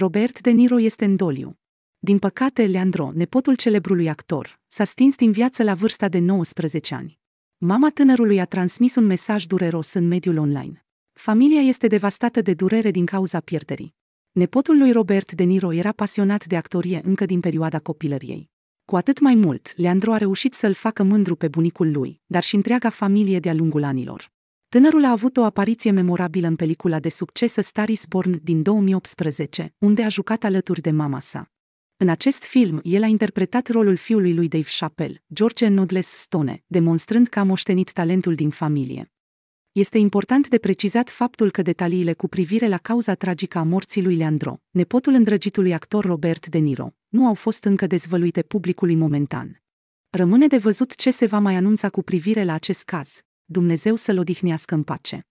Robert De Niro este în doliu. Din păcate, Leandro, nepotul celebrului actor, s-a stins din viață la vârsta de 19 ani. Mama tânărului a transmis un mesaj dureros în mediul online. Familia este devastată de durere din cauza pierderii. Nepotul lui Robert De Niro era pasionat de actorie încă din perioada copilăriei. Cu atât mai mult, Leandro a reușit să-l facă mândru pe bunicul lui, dar și întreaga familie de-a lungul anilor. Tânărul a avut o apariție memorabilă în pelicula de succes Star is Born din 2018, unde a jucat alături de mama sa. În acest film, el a interpretat rolul fiului lui Dave Chappelle, George Nodles Stone, demonstrând că a moștenit talentul din familie. Este important de precizat faptul că detaliile cu privire la cauza tragică a morții lui Leandro, nepotul îndrăgitului actor Robert De Niro, nu au fost încă dezvăluite publicului momentan. Rămâne de văzut ce se va mai anunța cu privire la acest caz, Dumnezeu să-l odihnească în pace.